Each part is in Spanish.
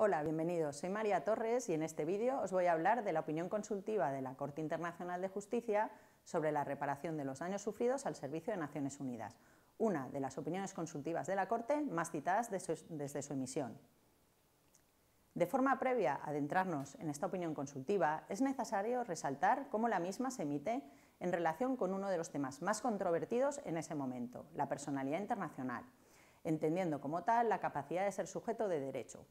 Hola, bienvenidos. Soy María Torres y en este vídeo os voy a hablar de la opinión consultiva de la Corte Internacional de Justicia sobre la reparación de los daños sufridos al servicio de Naciones Unidas, una de las opiniones consultivas de la Corte más citadas desde su emisión. De forma previa a adentrarnos en esta opinión consultiva, es necesario resaltar cómo la misma se emite en relación con uno de los temas más controvertidos en ese momento, la personalidad internacional, entendiendo como tal la capacidad de ser sujeto de derecho.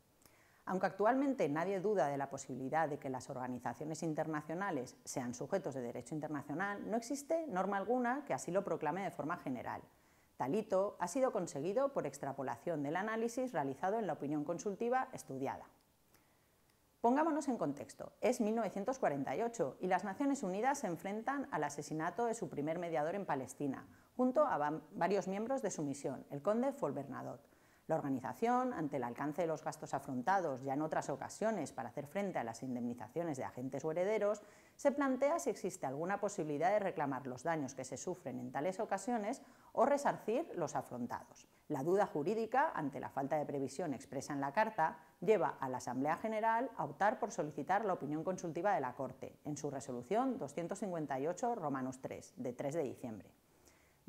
Aunque actualmente nadie duda de la posibilidad de que las organizaciones internacionales sean sujetos de derecho internacional, no existe norma alguna que así lo proclame de forma general. Tal hito ha sido conseguido por extrapolación del análisis realizado en la opinión consultiva estudiada. Pongámonos en contexto. Es 1948 y las Naciones Unidas se enfrentan al asesinato de su primer mediador en Palestina, junto a varios miembros de su misión, el conde Fulbernadot. La organización, ante el alcance de los gastos afrontados ya en otras ocasiones para hacer frente a las indemnizaciones de agentes o herederos, se plantea si existe alguna posibilidad de reclamar los daños que se sufren en tales ocasiones o resarcir los afrontados. La duda jurídica, ante la falta de previsión expresa en la Carta, lleva a la Asamblea General a optar por solicitar la opinión consultiva de la Corte, en su resolución 258 Romanos 3, de 3 de diciembre.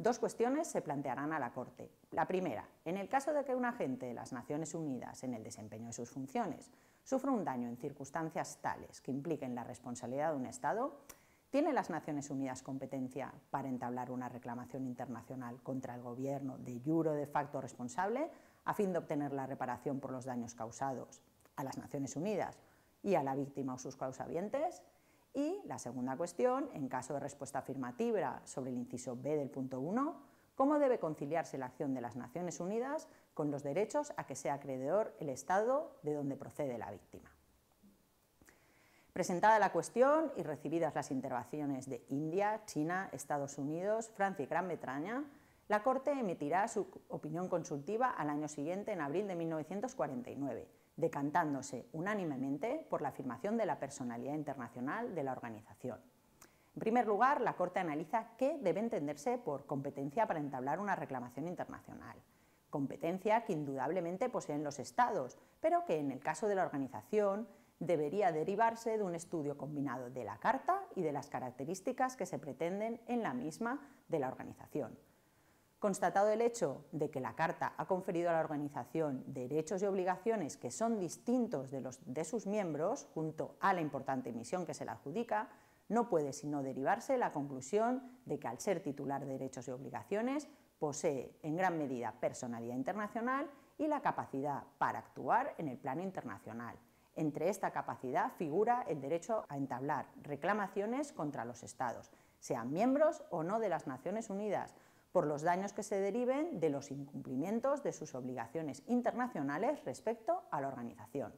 Dos cuestiones se plantearán a la Corte. La primera, en el caso de que un agente de las Naciones Unidas, en el desempeño de sus funciones, sufra un daño en circunstancias tales que impliquen la responsabilidad de un Estado, ¿tiene las Naciones Unidas competencia para entablar una reclamación internacional contra el gobierno de juro de facto responsable a fin de obtener la reparación por los daños causados a las Naciones Unidas y a la víctima o sus causavientes? Y la segunda cuestión, en caso de respuesta afirmativa sobre el inciso B del punto 1, ¿cómo debe conciliarse la acción de las Naciones Unidas con los derechos a que sea acreedor el Estado de donde procede la víctima? Presentada la cuestión y recibidas las intervenciones de India, China, Estados Unidos, Francia y Gran Bretaña, la Corte emitirá su opinión consultiva al año siguiente, en abril de 1949, decantándose unánimemente por la afirmación de la personalidad internacional de la organización. En primer lugar, la Corte analiza qué debe entenderse por competencia para entablar una reclamación internacional, competencia que indudablemente poseen los Estados, pero que en el caso de la organización debería derivarse de un estudio combinado de la Carta y de las características que se pretenden en la misma de la organización Constatado el hecho de que la Carta ha conferido a la organización derechos y obligaciones que son distintos de los de sus miembros, junto a la importante misión que se le adjudica, no puede sino derivarse la conclusión de que al ser titular de derechos y obligaciones posee en gran medida personalidad internacional y la capacidad para actuar en el plano internacional. Entre esta capacidad figura el derecho a entablar reclamaciones contra los Estados, sean miembros o no de las Naciones Unidas, por los daños que se deriven de los incumplimientos de sus obligaciones internacionales respecto a la organización.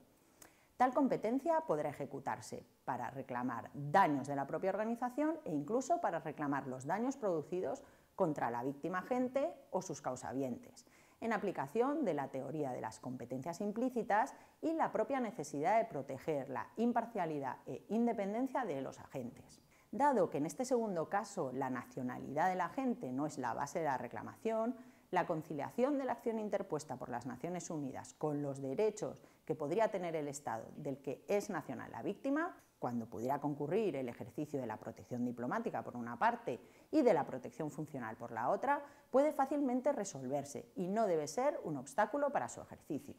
Tal competencia podrá ejecutarse para reclamar daños de la propia organización e incluso para reclamar los daños producidos contra la víctima agente o sus causavientes, en aplicación de la teoría de las competencias implícitas y la propia necesidad de proteger la imparcialidad e independencia de los agentes. Dado que en este segundo caso la nacionalidad de la gente no es la base de la reclamación, la conciliación de la acción interpuesta por las Naciones Unidas con los derechos que podría tener el Estado del que es nacional la víctima, cuando pudiera concurrir el ejercicio de la protección diplomática por una parte y de la protección funcional por la otra, puede fácilmente resolverse y no debe ser un obstáculo para su ejercicio.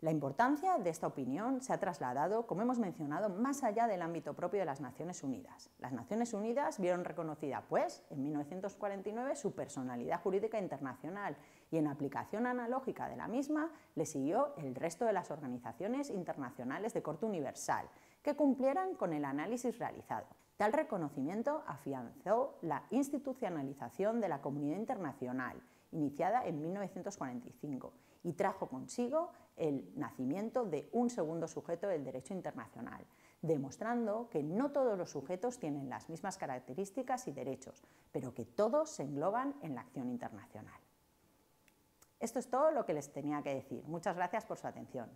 La importancia de esta opinión se ha trasladado, como hemos mencionado, más allá del ámbito propio de las Naciones Unidas. Las Naciones Unidas vieron reconocida, pues, en 1949 su personalidad jurídica internacional y en aplicación analógica de la misma le siguió el resto de las organizaciones internacionales de corte universal, que cumplieran con el análisis realizado. Tal reconocimiento afianzó la institucionalización de la comunidad internacional iniciada en 1945 y trajo consigo el nacimiento de un segundo sujeto del derecho internacional, demostrando que no todos los sujetos tienen las mismas características y derechos, pero que todos se engloban en la acción internacional. Esto es todo lo que les tenía que decir. Muchas gracias por su atención.